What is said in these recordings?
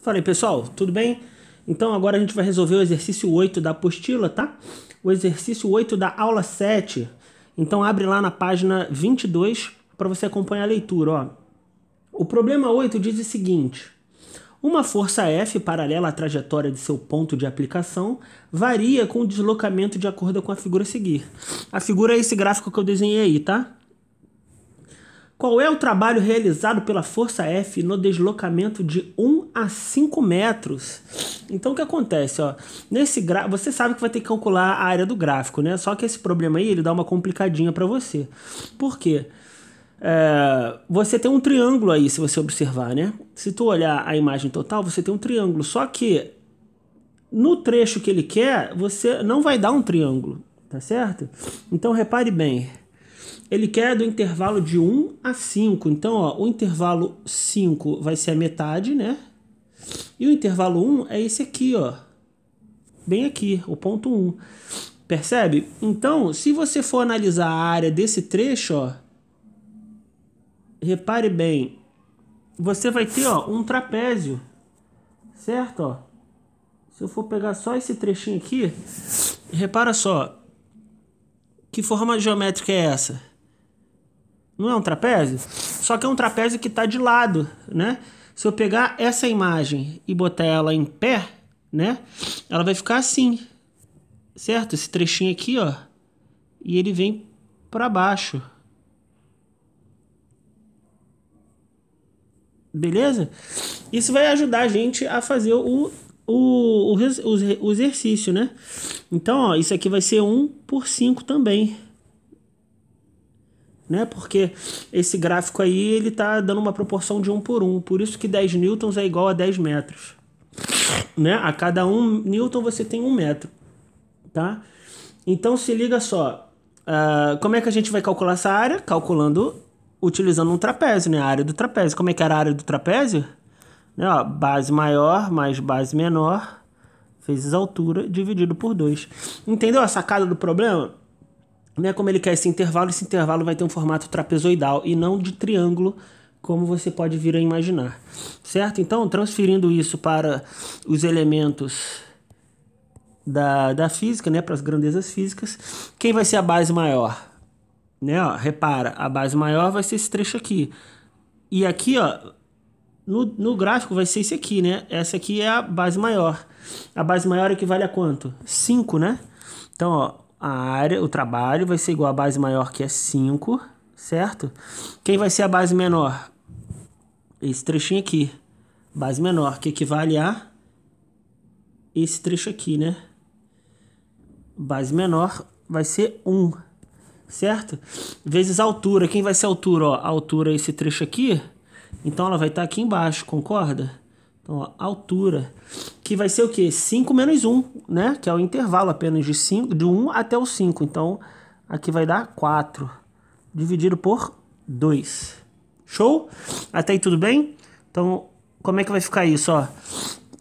Falei, pessoal, tudo bem? Então agora a gente vai resolver o exercício 8 da apostila, tá? O exercício 8 da aula 7. Então abre lá na página 22 para você acompanhar a leitura, ó. O problema 8 diz o seguinte: uma força F paralela à trajetória de seu ponto de aplicação varia com o deslocamento de acordo com a figura a seguir. A figura é esse gráfico que eu desenhei aí, tá? Qual é o trabalho realizado pela força F no deslocamento de 1 a 5 metros? Então o que acontece, ó? Nesse gra... você sabe que vai ter que calcular a área do gráfico, né? Só que esse problema aí ele dá uma complicadinha para você. Por quê? É, você tem um triângulo aí, se você observar, né? Se tu olhar a imagem total, você tem um triângulo. Só que no trecho que ele quer, você não vai dar um triângulo, tá certo? Então repare bem ele quer do intervalo de 1 a 5. Então, ó, o intervalo 5 vai ser a metade, né? E o intervalo 1 é esse aqui, ó. Bem aqui, o ponto 1. Percebe? Então, se você for analisar a área desse trecho, ó, repare bem, você vai ter ó, um trapézio, certo? Ó, se eu for pegar só esse trechinho aqui, repara só, que forma geométrica é essa? Não é um trapézio? Só que é um trapézio que está de lado, né? Se eu pegar essa imagem e botar ela em pé, né? Ela vai ficar assim, certo? Esse trechinho aqui, ó. E ele vem para baixo. Beleza? Isso vai ajudar a gente a fazer o o, o, o exercício, né? Então, ó, isso aqui vai ser 1 por 5 também. Né? Porque esse gráfico aí, ele tá dando uma proporção de 1 por 1. Por isso que 10 newtons é igual a 10 metros. Né? A cada 1 newton você tem 1 metro. Tá? Então, se liga só. Uh, como é que a gente vai calcular essa área? Calculando, utilizando um trapézio, né? A área do trapézio. Como é que era a área do trapézio? Né? Ó, base maior mais base menor vezes altura dividido por 2. Entendeu a sacada do problema? Né? Como ele quer esse intervalo, esse intervalo vai ter um formato trapezoidal e não de triângulo, como você pode vir a imaginar. Certo? Então, transferindo isso para os elementos da, da física, né, para as grandezas físicas, quem vai ser a base maior? Né, ó, repara, a base maior vai ser esse trecho aqui. E aqui, ó, no, no gráfico vai ser esse aqui, né? Essa aqui é a base maior. A base maior equivale a quanto? 5, né? Então, ó, a área, o trabalho vai ser igual a base maior, que é 5, certo? Quem vai ser a base menor? Esse trechinho aqui. Base menor, que equivale a esse trecho aqui, né? Base menor vai ser 1, um, certo? Vezes a altura. Quem vai ser a altura? Ó, a altura é esse trecho aqui então ela vai estar tá aqui embaixo, concorda? Então, ó, altura, que vai ser o quê? 5 menos 1, né? Que é o intervalo apenas de, 5, de 1 até o 5. Então, aqui vai dar 4, dividido por 2. Show? Até aí tudo bem? Então, como é que vai ficar isso? Ó,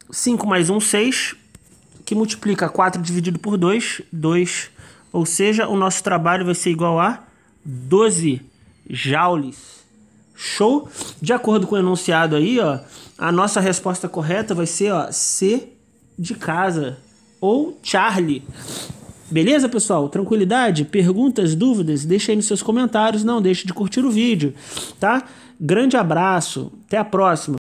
5 mais 1, 6, que multiplica 4 dividido por 2, 2. Ou seja, o nosso trabalho vai ser igual a 12 joules. Show? De acordo com o enunciado aí, ó, a nossa resposta correta vai ser ó, C de casa ou Charlie. Beleza, pessoal? Tranquilidade? Perguntas, dúvidas? Deixa aí nos seus comentários. Não deixe de curtir o vídeo, tá? Grande abraço. Até a próxima.